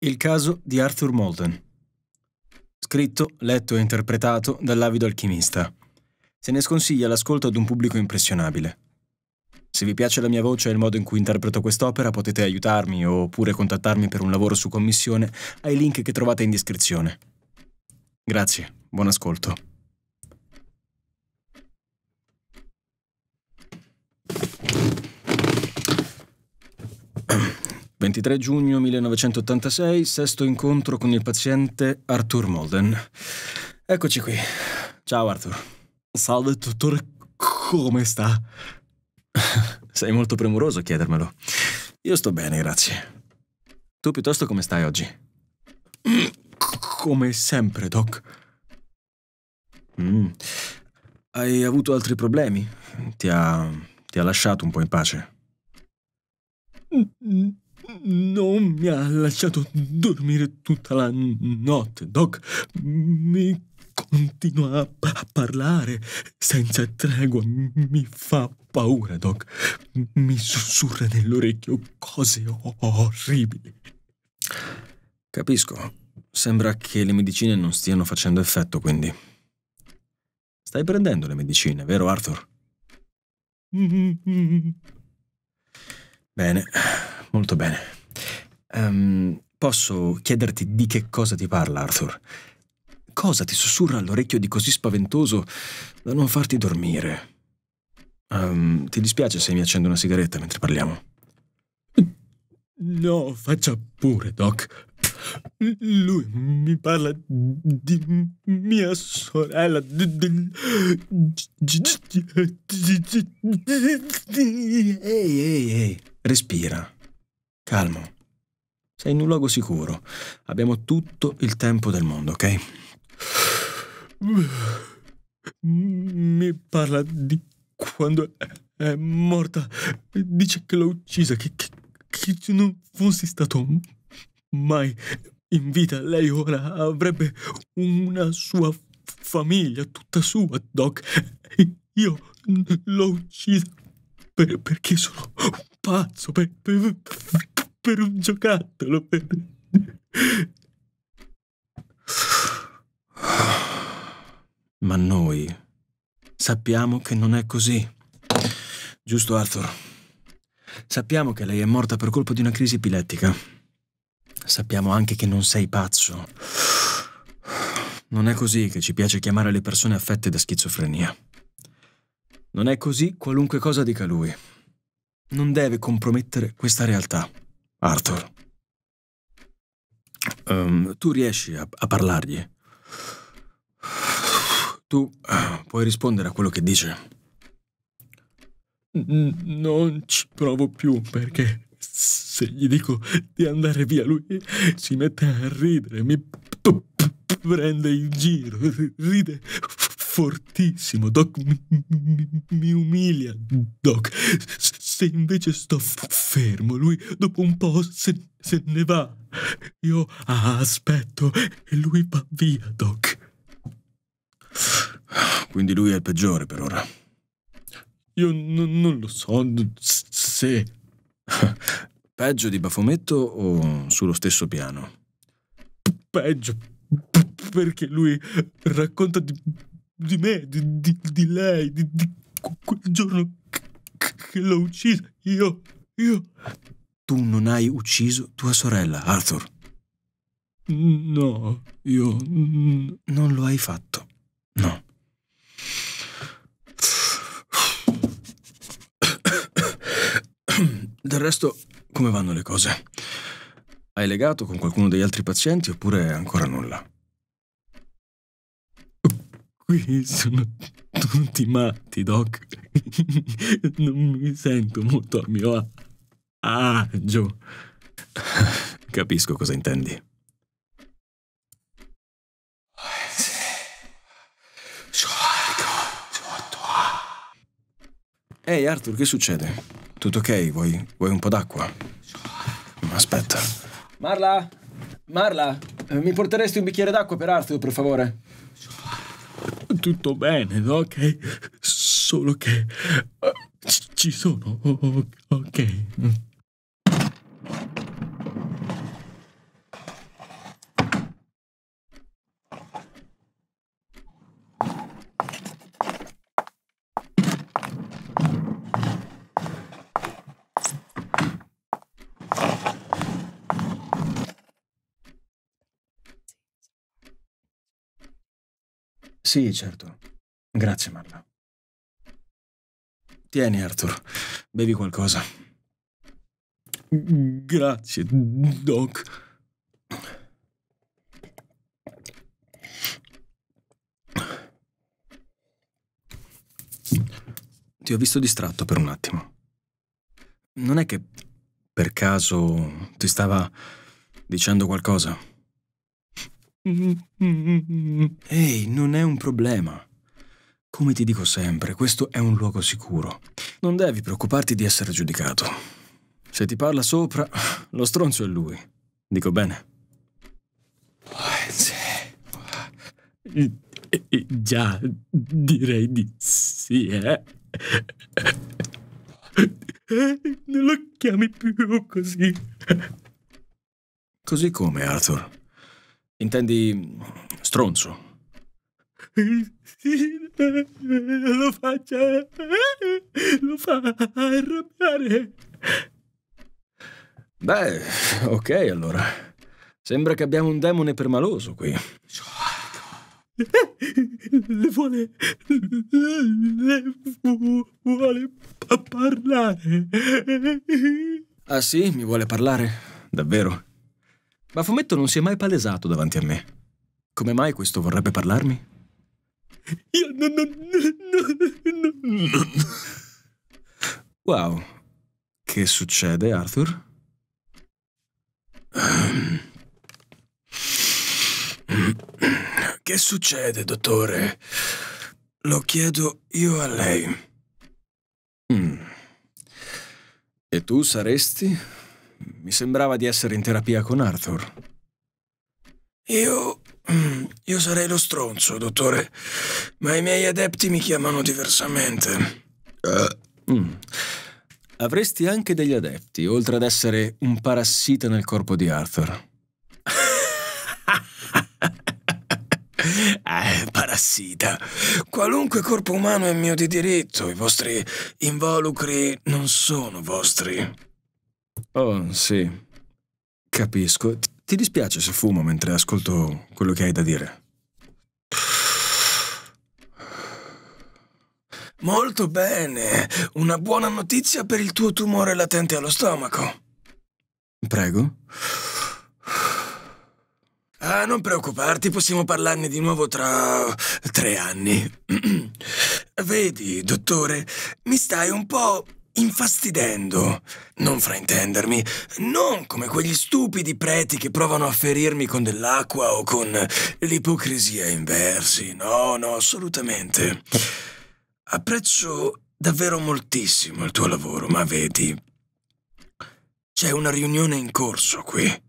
Il caso di Arthur Molden. Scritto, letto e interpretato dall'avido alchimista. Se ne sconsiglia l'ascolto ad un pubblico impressionabile. Se vi piace la mia voce e il modo in cui interpreto quest'opera, potete aiutarmi oppure contattarmi per un lavoro su commissione ai link che trovate in descrizione. Grazie, buon ascolto. 23 giugno 1986, sesto incontro con il paziente Arthur Molden. Eccoci qui. Ciao Arthur. Salve dottore, come sta? Sei molto premuroso a chiedermelo. Io sto bene, grazie. Tu piuttosto come stai oggi? Come sempre, Doc. Mm. Hai avuto altri problemi? Ti ha, ti ha lasciato un po' in pace? Mm, mm non mi ha lasciato dormire tutta la notte, Doc. Mi continua a, a parlare senza tregua. Mi fa paura, Doc. Mi sussurra nell'orecchio cose orribili. Capisco. Sembra che le medicine non stiano facendo effetto, quindi. Stai prendendo le medicine, vero Arthur? Mm-hmm. Bene. Molto bene. Um, posso chiederti di che cosa ti parla, Arthur? Cosa ti sussurra all'orecchio di così spaventoso da non farti dormire? Um, ti dispiace se mi accendo una sigaretta mentre parliamo? No, faccia pure, Doc. Lui mi parla di mia sorella. Ehi, ehi, ehi, respira. Calmo. Sei in un luogo sicuro. Abbiamo tutto il tempo del mondo, ok? Mi parla di quando è morta. Dice che l'ho uccisa, che, che, che se non fossi stato mai in vita, lei ora avrebbe una sua famiglia, tutta sua, Doc. Io l'ho uccisa per, perché sono pazzo, per, per, per un giocattolo. Per... Ma noi sappiamo che non è così. Giusto, Arthur? Sappiamo che lei è morta per colpa di una crisi epilettica. Sappiamo anche che non sei pazzo. Non è così che ci piace chiamare le persone affette da schizofrenia. Non è così qualunque cosa dica lui. Non deve compromettere questa realtà. Arthur. Um, tu riesci a, a parlargli? Tu eh, puoi rispondere a quello che dice? Non ci provo più perché se gli dico di andare via lui si mette a ridere, mi prende in giro, ride fortissimo, Doc mi, mi, mi umilia, Doc se invece sto fermo, lui dopo un po' se, se ne va. Io aspetto e lui va via, Doc. Quindi lui è il peggiore per ora. Io non lo so se... Peggio di Bafometto o sullo stesso piano? peggio, perché lui racconta di, di me, di, di, di lei, di, quel giorno che l'ho uccisa io, io. Tu non hai ucciso tua sorella, Arthur. No, io... Non lo hai fatto. No. Del resto, come vanno le cose? Hai legato con qualcuno degli altri pazienti oppure ancora nulla? Qui sono tutti matti, Doc. non mi sento molto a mio agio. Capisco cosa intendi. Ehi hey Arthur, che succede? Tutto ok? Vuoi, vuoi un po' d'acqua? Aspetta. Marla? Marla? Eh, mi porteresti un bicchiere d'acqua per Arthur, per favore? tutto bene, ok? Solo che eh, ci sono, ok? Sì, certo. Grazie, Marla. Tieni, Arthur. Bevi qualcosa. Grazie, Doc. Ti ho visto distratto per un attimo. Non è che per caso ti stava dicendo qualcosa? Ehi, non è un problema. Come ti dico sempre, questo è un luogo sicuro. Non devi preoccuparti di essere giudicato. Se ti parla sopra, lo stronzo è lui. Dico bene? Già, direi di sì, eh. Non lo chiami più così. Così come, Arthur? Intendi stronzo? Lo faccia. Lo fa arrabbiare. Beh, ok allora. Sembra che abbiamo un demone permaloso qui. Le vuole. Le vuole parlare. Ah sì, mi vuole parlare? Davvero? Ma Fumetto non si è mai palesato davanti a me. Come mai questo vorrebbe parlarmi? Io non... non, non, non wow. Che succede, Arthur? Che succede, dottore? Lo chiedo io a lei. Mm. E tu saresti? mi sembrava di essere in terapia con Arthur. Io... io sarei lo stronzo, dottore, ma i miei adepti mi chiamano diversamente. Uh. Mm. Avresti anche degli adepti, oltre ad essere un parassita nel corpo di Arthur. Eh, parassita. Qualunque corpo umano è mio di diritto, i vostri involucri non sono vostri. Oh, sì. Capisco. Ti dispiace se fumo mentre ascolto quello che hai da dire? Molto bene. Una buona notizia per il tuo tumore latente allo stomaco. Prego. Ah, non preoccuparti, possiamo parlarne di nuovo tra tre anni. Vedi, dottore, mi stai un po' infastidendo. Non fraintendermi, non come quegli stupidi preti che provano a ferirmi con dell'acqua o con l'ipocrisia in versi. No, no, assolutamente. Apprezzo davvero moltissimo il tuo lavoro, ma vedi, c'è una riunione in corso qui.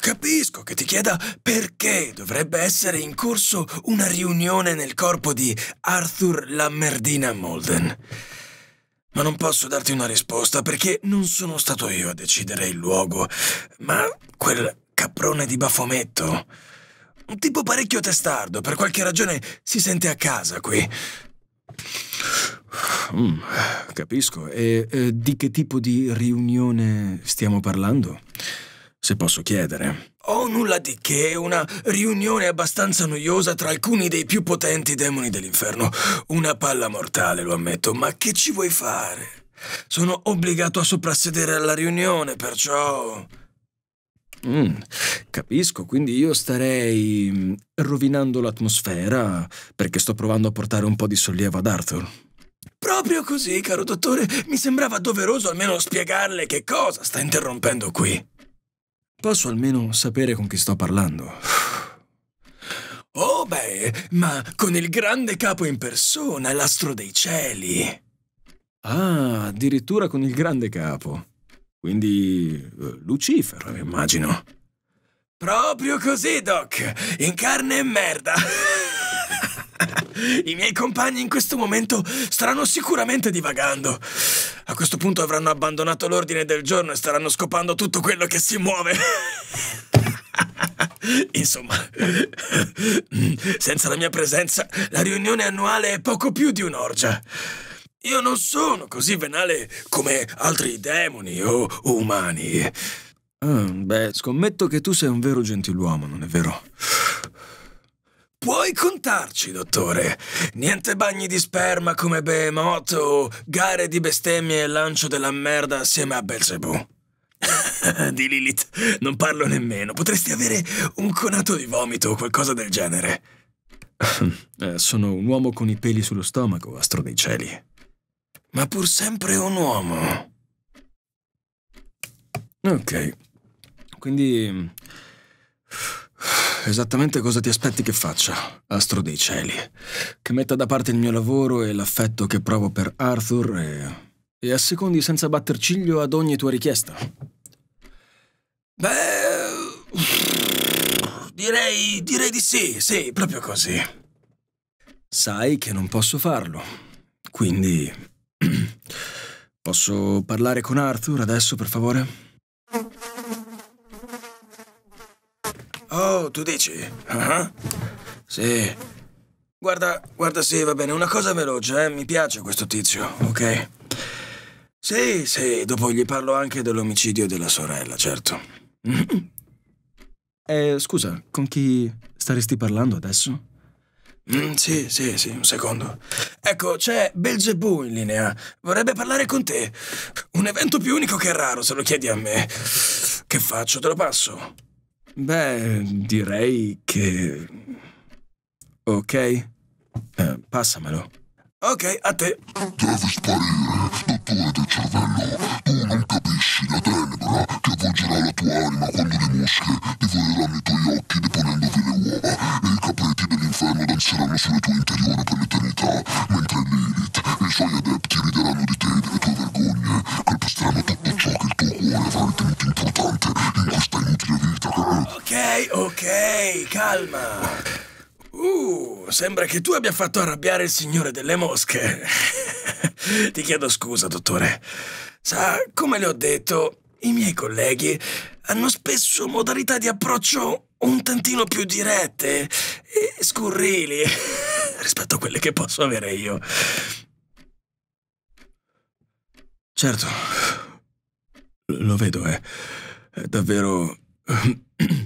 Capisco che ti chieda perché dovrebbe essere in corso una riunione nel corpo di Arthur Lammerdina Molden. Ma non posso darti una risposta perché non sono stato io a decidere il luogo, ma quel caprone di Bafometto. Un tipo parecchio testardo, per qualche ragione si sente a casa qui. Mm, capisco. E eh, di che tipo di riunione stiamo parlando? se posso chiedere. Oh, nulla di che, una riunione abbastanza noiosa tra alcuni dei più potenti demoni dell'inferno. Una palla mortale, lo ammetto, ma che ci vuoi fare? Sono obbligato a soprassedere alla riunione, perciò... Mm, capisco, quindi io starei mm, rovinando l'atmosfera perché sto provando a portare un po' di sollievo ad Arthur. Proprio così, caro dottore, mi sembrava doveroso almeno spiegarle che cosa sta interrompendo qui. Posso almeno sapere con chi sto parlando. Oh beh, ma con il grande capo in persona, l'astro dei cieli. Ah, addirittura con il grande capo. Quindi eh, Lucifero, immagino. Proprio così, Doc. In carne e merda. I miei compagni in questo momento staranno sicuramente divagando. A questo punto avranno abbandonato l'ordine del giorno e staranno scopando tutto quello che si muove. Insomma, senza la mia presenza, la riunione annuale è poco più di un'orgia. Io non sono così venale come altri demoni o umani. Ah, beh, scommetto che tu sei un vero gentiluomo, non è vero? Puoi contarci, dottore. Niente bagni di sperma come Behemoth o gare di bestemmie e lancio della merda assieme a Belzebù. di Lilith non parlo nemmeno. Potresti avere un conato di vomito o qualcosa del genere. Eh, sono un uomo con i peli sullo stomaco, astro dei cieli. Ma pur sempre un uomo. Ok. Quindi... Mm, esattamente cosa ti aspetti che faccia, astro dei cieli. Che metta da parte il mio lavoro e l'affetto che provo per Arthur e... e assecondi senza batter ciglio ad ogni tua richiesta. Beh... Direi... direi di sì, sì, proprio così. Sai che non posso farlo, quindi... posso parlare con Arthur adesso, per favore? tu dici? Uh-huh. Sì. Guarda, guarda, sì, va bene, una cosa veloce, eh? Mi piace questo tizio, ok? Sì, sì, dopo gli parlo anche dell'omicidio della sorella, certo. Eh, scusa, con chi staresti parlando adesso? Mm, sì, sì, sì, un secondo. Ecco, c'è Belzebù in linea. Vorrebbe parlare con te. Un evento più unico che raro, se lo chiedi a me. Che faccio? Te lo passo? Beh, direi che... Ok? Eh, passamelo. Ok, a te. Devi sparire, dottore del cervello. Tu non capisci la tenebra che avvolgerà la tua anima quando le mosche divoreranno i tuoi occhi deponendovi le uova e i capretti dell'inferno danzeranno sulle tue interiore per l'eternità. Ehi, calma. Uh, sembra che tu abbia fatto arrabbiare il signore delle mosche. Ti chiedo scusa, dottore. Sa, come le ho detto, i miei colleghi hanno spesso modalità di approccio un tantino più dirette e scurrili rispetto a quelle che posso avere io. Certo, lo vedo, eh. È davvero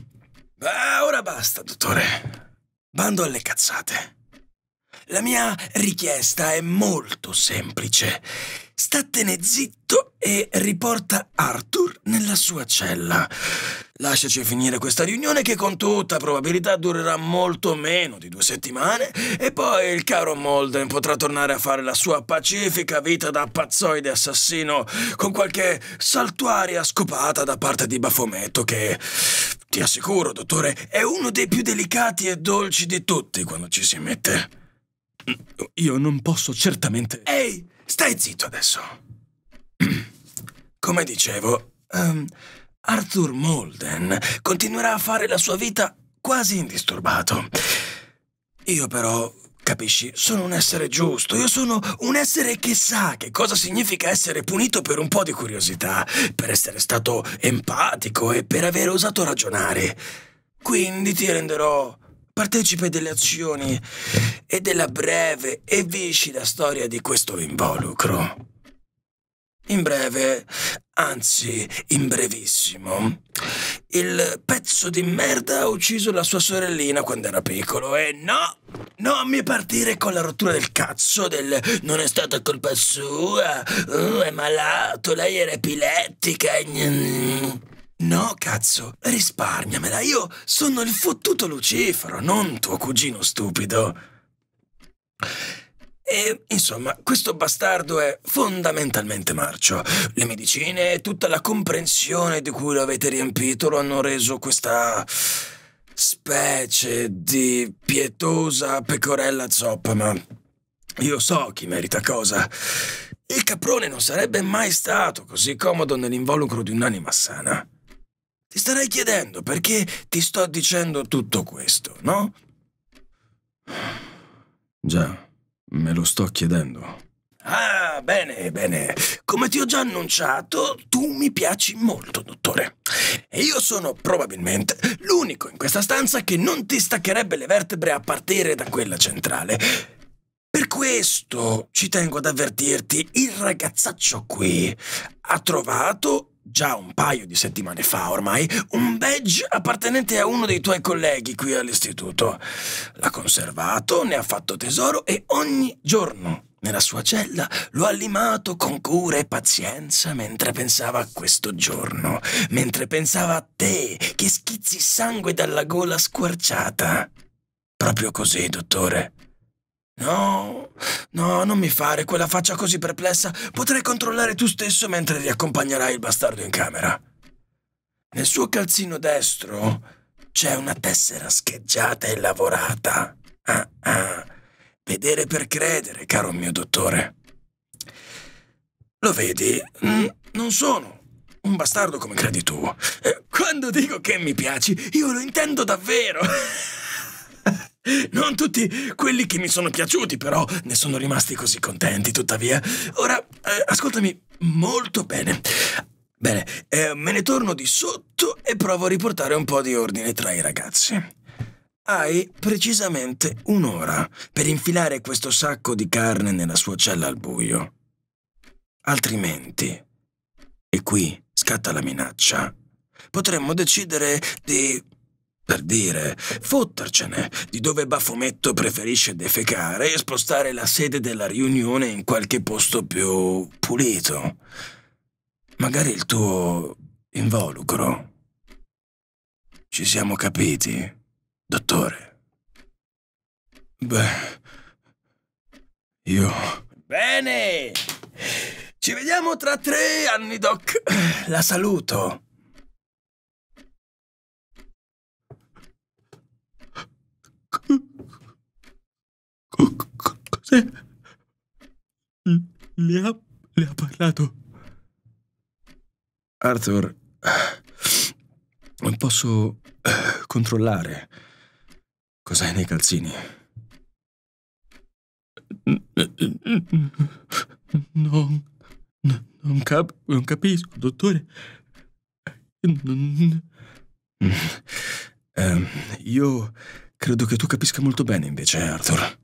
Ah, ora basta, dottore. Bando alle cazzate. La mia richiesta è molto semplice. Statene zitto e riporta Arthur nella sua cella. Lasciaci finire questa riunione che con tutta probabilità durerà molto meno di due settimane e poi il caro Molden potrà tornare a fare la sua pacifica vita da pazzoide assassino con qualche saltuaria scopata da parte di Bafometto che, ti assicuro, dottore, è uno dei più delicati e dolci di tutti quando ci si mette. Io non posso certamente... Ehi, stai zitto adesso. Come dicevo, um, Arthur Molden continuerà a fare la sua vita quasi indisturbato. Io però, capisci, sono un essere giusto, io sono un essere che sa che cosa significa essere punito per un po' di curiosità, per essere stato empatico e per aver osato ragionare. Quindi ti renderò partecipe delle azioni e della breve e viscida storia di questo involucro. In breve, anzi in brevissimo, il pezzo di merda ha ucciso la sua sorellina quando era piccolo e no, non mi partire con la rottura del cazzo del non è stata colpa sua, uh, è malato, lei era epilettica. E No, cazzo, risparmiamela, io sono il fottuto Lucifero, non tuo cugino stupido. E, insomma, questo bastardo è fondamentalmente marcio. Le medicine e tutta la comprensione di cui lo avete riempito lo hanno reso questa specie di pietosa pecorella zoppa, ma io so chi merita cosa. Il caprone non sarebbe mai stato così comodo nell'involucro di un'anima sana. Ti starai chiedendo perché ti sto dicendo tutto questo, no? Già, me lo sto chiedendo. Ah, bene, bene. Come ti ho già annunciato, tu mi piaci molto, dottore. E io sono probabilmente l'unico in questa stanza che non ti staccherebbe le vertebre a partire da quella centrale. Per questo ci tengo ad avvertirti, il ragazzaccio qui ha trovato già un paio di settimane fa ormai, un badge appartenente a uno dei tuoi colleghi qui all'istituto. L'ha conservato, ne ha fatto tesoro e ogni giorno nella sua cella lo ha limato con cura e pazienza mentre pensava a questo giorno, mentre pensava a te che schizzi sangue dalla gola squarciata. Proprio così, dottore. No, no, non mi fare quella faccia così perplessa. Potrei controllare tu stesso mentre riaccompagnerai il bastardo in camera. Nel suo calzino destro c'è una tessera scheggiata e lavorata. Ah, ah. Vedere per credere, caro mio dottore. Lo vedi? Mm, non sono un bastardo come credi tu. Eh, quando dico che mi piaci, io lo intendo davvero. Non tutti quelli che mi sono piaciuti, però ne sono rimasti così contenti, tuttavia. Ora, eh, ascoltami molto bene. Bene, eh, me ne torno di sotto e provo a riportare un po' di ordine tra i ragazzi. Hai precisamente un'ora per infilare questo sacco di carne nella sua cella al buio. Altrimenti, e qui scatta la minaccia, potremmo decidere di per dire, fottercene di dove Bafometto preferisce defecare e spostare la sede della riunione in qualche posto più pulito. Magari il tuo involucro. Ci siamo capiti, dottore. Beh, io... Bene! Ci vediamo tra tre anni, Doc. La saluto. Cos'è? Le ha, le ha parlato? Arthur, posso eh, controllare cos'hai nei calzini? Non, non, cap non capisco, dottore. Eh, io credo che tu capisca molto bene invece, Arthur.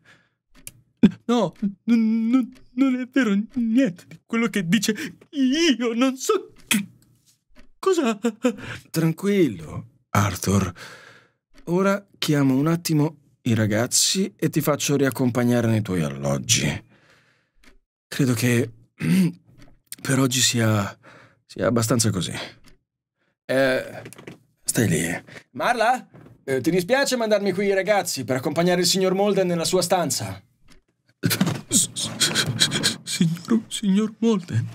No, non, non è vero niente di quello che dice. Io non so che cosa. Tranquillo, Arthur. Ora chiamo un attimo i ragazzi e ti faccio riaccompagnare nei tuoi alloggi. Credo che per oggi sia, sia abbastanza così. Eh, stai lì. Marla, eh, ti dispiace mandarmi qui i ragazzi per accompagnare il signor Molden nella sua stanza? Signor, signor Molden.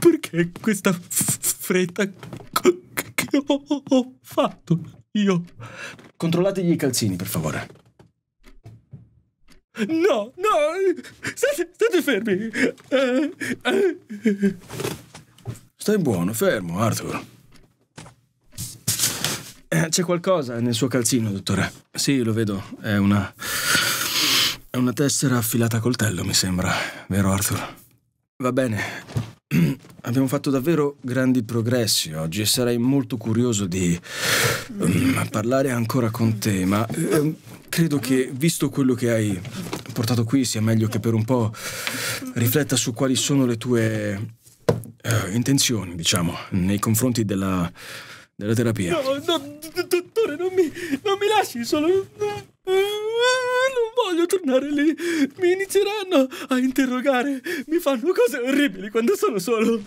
Perché questa fretta che ho, fatto io? Controllategli i calzini, per favore. No, no, state, state fermi. Eh, eh. Stai buono, fermo, Arthur. Eh, c'è qualcosa nel suo calzino, dottore. Sì, lo vedo. È una... È una tessera affilata a coltello, mi sembra. Vero, Arthur? Va bene. Abbiamo fatto davvero grandi progressi oggi e sarei molto curioso di um, parlare ancora con te, ma um, credo che, visto quello che hai portato qui, sia meglio che per un po' rifletta su quali sono le tue uh, intenzioni, diciamo, nei confronti della, della terapia. No, no, dottore, non mi, non mi lasci solo. Non, voglio tornare lì. Mi inizieranno a interrogare. Mi fanno cose orribili quando sono solo.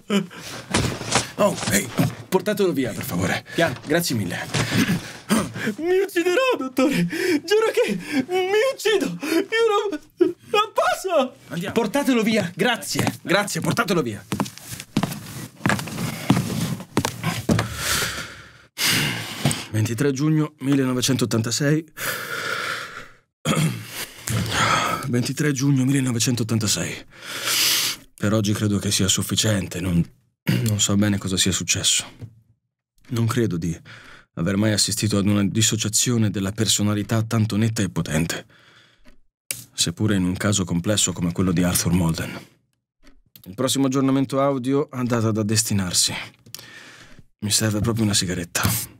Oh, ehi, hey, portatelo via, per favore. Piano, grazie mille. Mi ucciderò, dottore! Giuro che mi uccido! Io non, non posso! Andiamo. Portatelo via, grazie, grazie, portatelo via. 23 giugno 1986. 23 giugno 1986. Per oggi credo che sia sufficiente, non, non so bene cosa sia successo. Non credo di aver mai assistito ad una dissociazione della personalità tanto netta e potente, seppure in un caso complesso come quello di Arthur Molden. Il prossimo aggiornamento audio è andata da destinarsi. Mi serve proprio una sigaretta.